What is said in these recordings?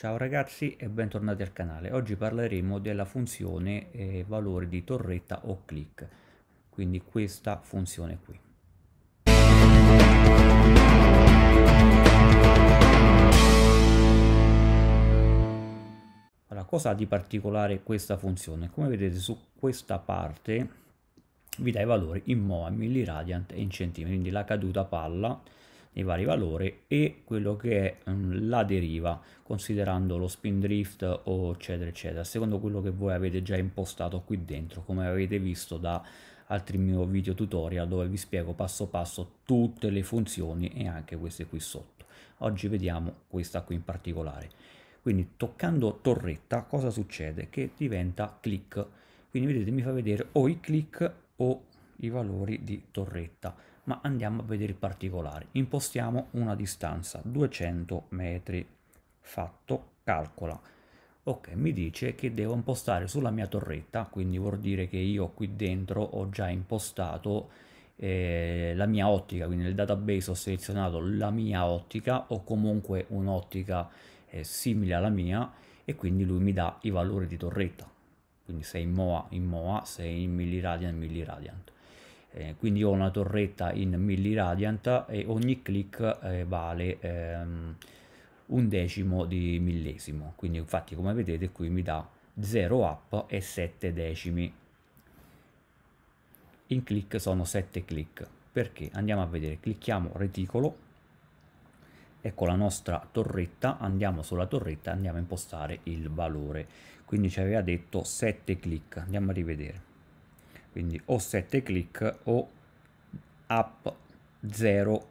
Ciao ragazzi e bentornati al canale. Oggi parleremo della funzione eh, valore di torretta o click, quindi questa funzione qui. Allora, cosa ha di particolare questa funzione? Come vedete su questa parte vi dà i valori in MOA, milliradiant e in centimetri, quindi la caduta palla nei vari valori e quello che è mm, la deriva considerando lo spin drift o eccetera eccetera secondo quello che voi avete già impostato qui dentro come avete visto da altri mio video tutorial dove vi spiego passo passo tutte le funzioni e anche queste qui sotto oggi vediamo questa qui in particolare quindi toccando torretta cosa succede che diventa click quindi vedete mi fa vedere o i click o i valori di torretta ma andiamo a vedere i particolari. Impostiamo una distanza 200 metri. Fatto, calcola. Ok, mi dice che devo impostare sulla mia torretta, quindi vuol dire che io qui dentro ho già impostato eh, la mia ottica, quindi nel database ho selezionato la mia ottica o comunque un'ottica eh, simile alla mia e quindi lui mi dà i valori di torretta, quindi sei in MOA in MOA, sei in milliradian in milliradian eh, quindi ho una torretta in milliradiant e ogni click eh, vale ehm, un decimo di millesimo quindi infatti come vedete qui mi dà 0 up e 7 decimi in click sono 7 click perché andiamo a vedere clicchiamo reticolo ecco la nostra torretta andiamo sulla torretta andiamo a impostare il valore quindi ci aveva detto 7 click andiamo a rivedere quindi o 7 click o up 0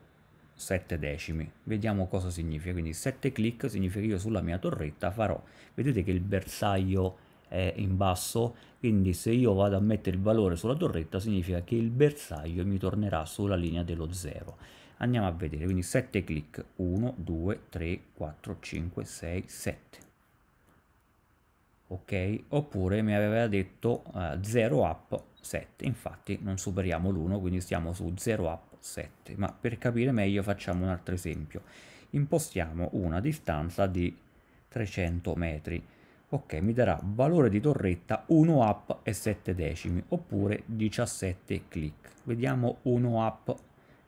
0,7 decimi. Vediamo cosa significa, quindi 7 click significa che io sulla mia torretta farò, vedete che il bersaglio è in basso, quindi se io vado a mettere il valore sulla torretta significa che il bersaglio mi tornerà sulla linea dello 0. Andiamo a vedere, quindi 7 click, 1, 2, 3, 4, 5, 6, 7 ok? Oppure mi aveva detto uh, eh, 0 up 7, infatti non superiamo l'1, quindi stiamo su 0 up 7, ma per capire meglio facciamo un altro esempio. Impostiamo una distanza di 300 metri, ok? Mi darà valore di torretta 1 up e 7 decimi, oppure 17 click. Vediamo 1 up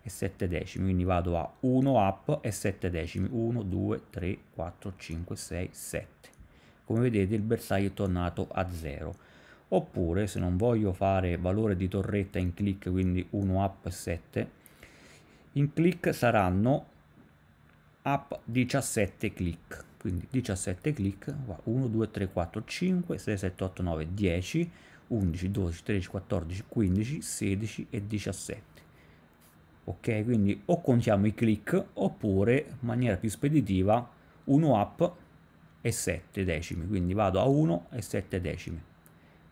e 7 decimi, quindi vado a 1 up e 7 decimi, 1, 2, 3, 4, 5, 6, 7 come vedete il bersaglio è tornato a 0 oppure se non voglio fare valore di torretta in click quindi 1 up 7 in click saranno up 17 click quindi 17 click 1 2 3 4 5 6 7 8 9 10 11 12 13 14 15 16 e 17 ok quindi o contiamo i click oppure in maniera più speditiva 1 up e 7 decimi, quindi vado a 1 e 7 decimi,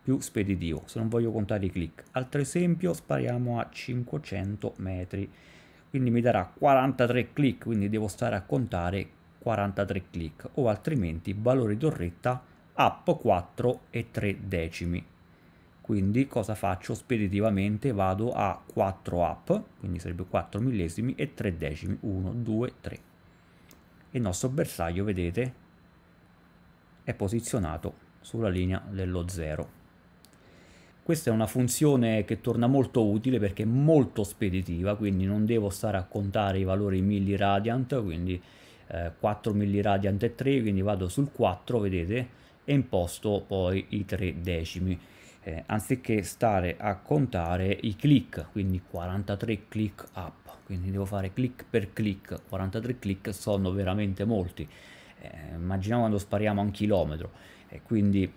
più speditivo, se non voglio contare i click. Altro esempio, spariamo a 500 metri, quindi mi darà 43 click, quindi devo stare a contare 43 click, o altrimenti valore torretta up 4 e 3 decimi. Quindi cosa faccio? Speditivamente vado a 4 up, quindi sarebbe 4 millesimi e 3 decimi, 1, 2, 3. il nostro bersaglio, vedete, è posizionato sulla linea dello 0. Questa è una funzione che torna molto utile perché è molto speditiva, quindi non devo stare a contare i valori milliradiant, quindi eh, 4 milliradiant e 3, quindi vado sul 4, vedete, e imposto poi i 3 decimi. Eh, anziché stare a contare i click, quindi 43 click up, quindi devo fare click per click, 43 click sono veramente molti eh, immaginiamo quando spariamo a un chilometro e quindi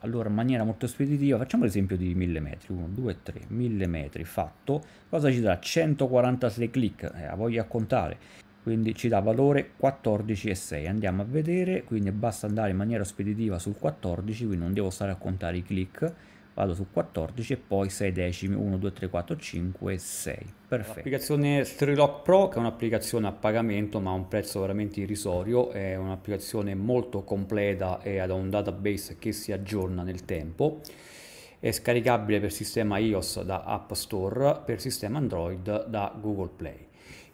allora in maniera molto speditiva facciamo l'esempio di 1000 metri 1 2 3 1000 metri fatto cosa ci dà 146 click eh, a voglia contare quindi ci dà valore 14,6 andiamo a vedere quindi basta andare in maniera speditiva sul 14 quindi non devo stare a contare i click vado su 14 e poi 6 decimi 1 2 3 4 5 6 perfetto l'applicazione Strilock Pro che è un'applicazione a pagamento ma a un prezzo veramente irrisorio è un'applicazione molto completa e ha un database che si aggiorna nel tempo è scaricabile per sistema iOS da App Store per sistema Android da Google Play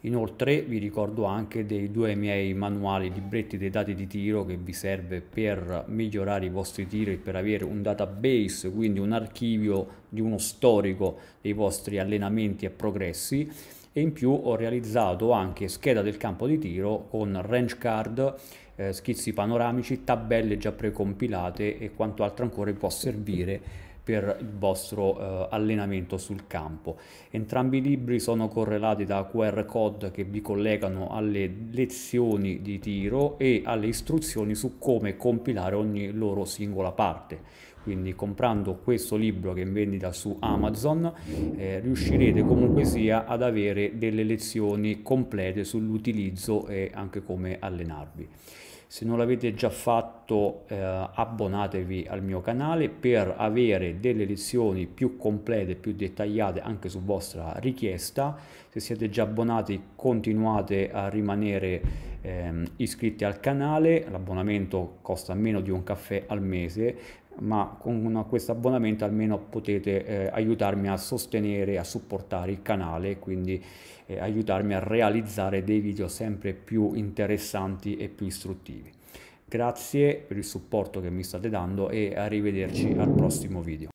Inoltre vi ricordo anche dei due miei manuali libretti dei dati di tiro che vi serve per migliorare i vostri tiri e per avere un database, quindi un archivio di uno storico dei vostri allenamenti e progressi e in più ho realizzato anche scheda del campo di tiro con range card, eh, schizzi panoramici, tabelle già precompilate e quanto altro ancora vi può servire per il vostro eh, allenamento sul campo. Entrambi i libri sono correlati da QR code che vi collegano alle lezioni di tiro e alle istruzioni su come compilare ogni loro singola parte. Quindi comprando questo libro che è in vendita su Amazon eh, riuscirete comunque sia ad avere delle lezioni complete sull'utilizzo e anche come allenarvi se non l'avete già fatto eh, abbonatevi al mio canale per avere delle lezioni più complete, più dettagliate anche su vostra richiesta, se siete già abbonati continuate a rimanere ehm, iscritti al canale, l'abbonamento costa meno di un caffè al mese, ma con questo abbonamento almeno potete eh, aiutarmi a sostenere, e a supportare il canale, quindi eh, aiutarmi a realizzare dei video sempre più interessanti e più istruttivi. Grazie per il supporto che mi state dando e arrivederci al prossimo video.